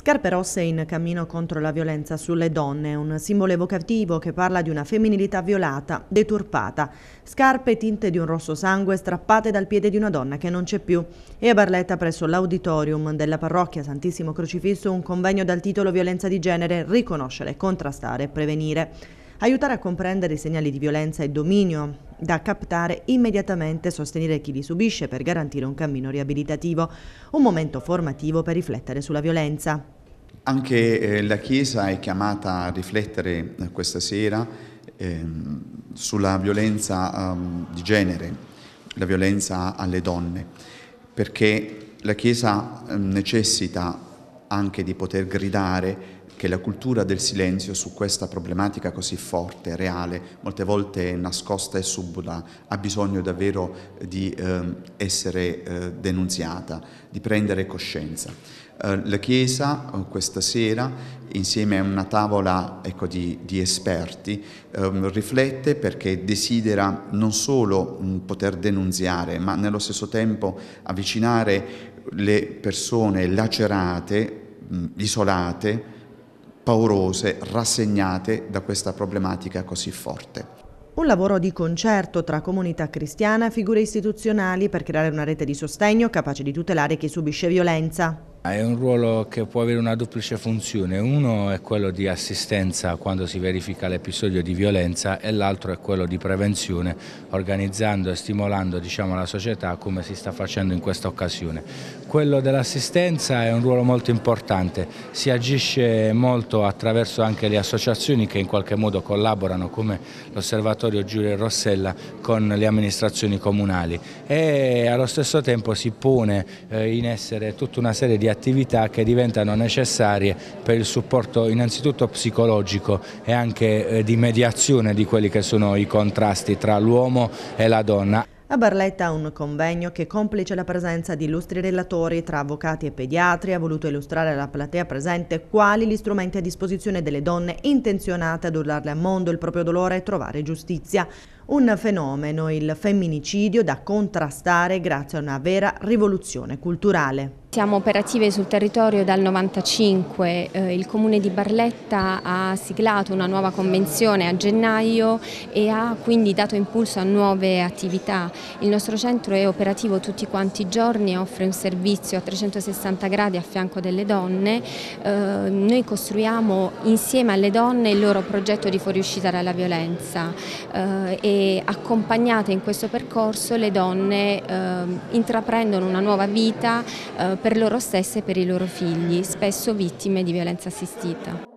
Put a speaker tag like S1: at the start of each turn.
S1: Scarpe rosse in cammino contro la violenza sulle donne, un simbolo evocativo che parla di una femminilità violata, deturpata. Scarpe tinte di un rosso sangue strappate dal piede di una donna che non c'è più. E a Barletta presso l'auditorium della parrocchia Santissimo Crocifisso un convegno dal titolo Violenza di genere, riconoscere, contrastare e prevenire aiutare a comprendere i segnali di violenza e dominio da captare immediatamente e sostenere chi li subisce per garantire un cammino riabilitativo, un momento formativo per riflettere sulla violenza.
S2: Anche eh, la Chiesa è chiamata a riflettere eh, questa sera eh, sulla violenza ehm, di genere, la violenza alle donne, perché la Chiesa ehm, necessita anche di poter gridare che la cultura del silenzio su questa problematica così forte, reale, molte volte nascosta e subdola, ha bisogno davvero di eh, essere eh, denunziata, di prendere coscienza. Eh, la Chiesa eh, questa sera, insieme a una tavola ecco, di, di, esperti, ehm, riflette perché desidera non solo mh, mm, poter denunziare, ma nello stesso tempo avvicinare le persone lacerate, mh, mm, isolate, paurose, rassegnate da questa problematica così forte.
S1: Un lavoro di concerto tra comunità cristiana e figure istituzionali per creare una rete di sostegno capace di tutelare chi subisce violenza.
S3: È un ruolo che può avere una duplice funzione, uno è quello di assistenza quando si verifica l'episodio di violenza e l'altro è quello di prevenzione, organizzando e stimolando diciamo, la società come si sta facendo in questa occasione. Quello dell'assistenza è un ruolo molto importante, si agisce molto attraverso anche le associazioni che in qualche modo collaborano come l'Osservatorio Giulio Rossella con le amministrazioni comunali e allo stesso tempo si pone eh, in essere tutta una serie di attività che diventano necessarie per il supporto innanzitutto psicologico e anche eh, di mediazione di quelli che sono i contrasti tra l'uomo e la donna.
S1: A Barletta un convegno che, complice la presenza di illustri relatori tra avvocati e pediatri, ha voluto illustrare alla platea presente quali gli strumenti a disposizione delle donne intenzionate ad urlarle a mondo il proprio dolore e trovare giustizia. Un fenomeno, il femminicidio, da contrastare grazie a una vera rivoluzione culturale.
S4: Siamo operative sul territorio dal 1995, eh, il comune di Barletta ha siglato una nuova convenzione a gennaio e ha quindi dato impulso a nuove attività. Il nostro centro è operativo tutti quanti i giorni, e offre un servizio a 360 gradi a fianco delle donne. Eh, noi costruiamo insieme alle donne il loro progetto di fuoriuscita dalla violenza eh, accompagnate in questo percorso le donne eh, intraprendono una nuova vita eh, per loro stesse e per i loro figli, spesso vittime di violenza assistita.